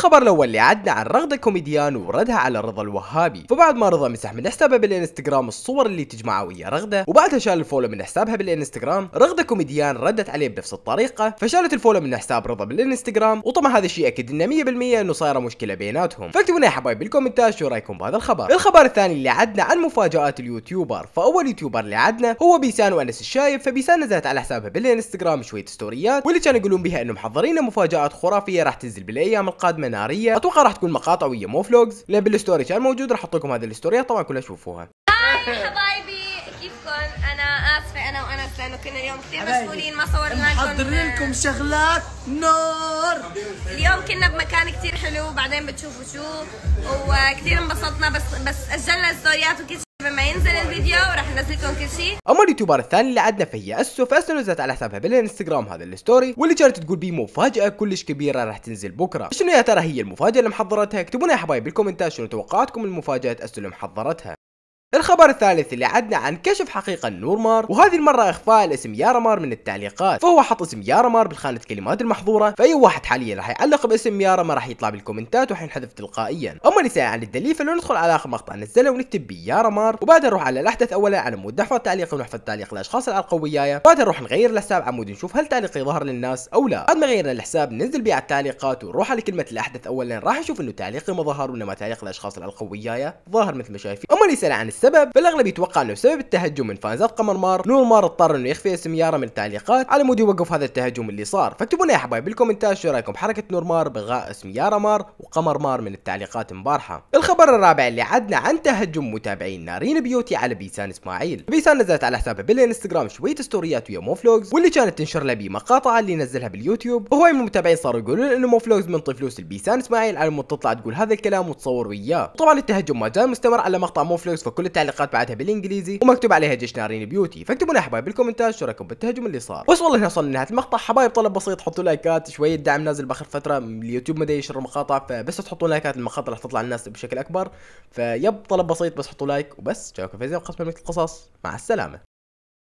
الخبر الاول اللي عدنا عن رغده كوميديان وردها على رضا الوهابي فبعد ما رضا مسح من حسابها بالانستغرام الصور اللي تجمعها ويا رغده وبعدها شال الفولو من حسابها بالانستغرام رغده كوميديان ردت عليه بنفس الطريقه فشالت الفولو من حساب رضا بالانستغرام وطبعا هذا الشيء اكد انه 100% انه صايره مشكله بيناتهم فاكتبوا لنا يا حبايب بالكومنتات شو رايكم بهذا الخبر الخبر الثاني اللي عدنا عن مفاجات اليوتيوبر فاول يوتيوبر اللي عدنا هو بيسان وانس الشايب فبيسان نزلت على حسابها بالانستغرام شويه ستوريات واللي كانوا يقولون بها انه محضرين مفاجات خرافيه راح تنزل بالايام القادمه ناريه اتوقع راح تكون مقاطع ويا مو فلوجز لان بالستوري كان موجود راح احط لكم هذه الستوريات طبعا كلها شوفوها هاي حبايبي كيفكم انا اسفه انا وانس لانه كنا اليوم كثير مسؤولين ما صورنا لكم محضرين لكم شغلات نور اليوم كنا بمكان كثير حلو وبعدين بتشوفوا شو وكثير انبسطنا بس بس اجلنا الستوريات وكل ينزل الفيديو راح انزلكم كل شيء اما اليوتيوبر الثاني اللي عندنا فهي اسو فاسو نزلت على حسابها بالانستغرام هذا الستوري واللي كانت تقول بيه مفاجاه كلش كبيره راح تنزل بكره شنو يا ترى هي المفاجاه اللي محضرتها اكتبوا لنا يا حبايب بالكومنتات شنو توقعاتكم المفاجاه اسو اللي محضرتها الخبر الثالث اللي عدنا عن كشف حقيقة نورمار وهذه المرة إخفاء الاسم يارمار من التعليقات فهو حط اسم يارمار بالخانة الكلمات المحظورة فأي واحد حاليا راح يعلق باسم يارمار راح يطلع بالكومنتات وحينحذف تلقائيا أما نسأل عن الدليل فلو ندخل على آخر مقطع نزله ونكتب بي يارمار وبعدها نروح على الأحدث أولا على مود نحفظ تعليق ونحفظ تعليق الأشخاص العلقوا وياي بعدها نروح نغير الحساب عمود نشوف هل تعليقي ظهر للناس أو لا بعد ما غيرنا الحساب ننزل بيه على التعليقات ونروح على كلمة الأحدث أولا راح نشوف إنه تعليقي ما ظهر وإنما تعليق الأشخاص العلقوا وياي ظاهر مثل ما شايفين أما نسأل عن السبب فالاغلب يتوقع انه سبب التهجم من فانزات قمر مار نور مار اضطر انه يخفي اسم يارا من التعليقات على مود يوقف هذا التهجم اللي صار فاكتبوا لنا يا حبايب بالكومنتات شو رايكم بحركه نور مار بغاء اسم يارا مار وقمر مار من التعليقات امبارحه الخبر الرابع اللي عدنا عن تهجم متابعين نارين بيوتي على بيسان اسماعيل بيسان نزلت على حسابها بالانستغرام شويه ستوريات ويا موفلوجز واللي كانت تنشر له بمقاطعها اللي نزلها باليوتيوب وهواي من المتابعين صاروا يقولون انه موفلوجز منطي فلوس لبيسان اسماعيل على مود تطلع تقول هذا الكلام وتصور وياه طبعا التهجم ما زال مستمر على مقطع موفلوجز فكل بالتعليقات بعدها بالانجليزي ومكتوب عليها جيش نارين بيوتي فاكتبوا لنا حبايب بالكومنتات شو رايكم بالتهجم اللي صار بس والله هنا وصلنا لنهايه المقطع حبايب طلب بسيط حطوا لايكات شويه دعم نازل باخر فتره اليوتيوب ما ينشر المقاطع فبس تحطوا لايكات المقاطع راح تطلع الناس بشكل اكبر فيب طلب بسيط بس حطوا لايك وبس جاكم في زي القصص مع السلامه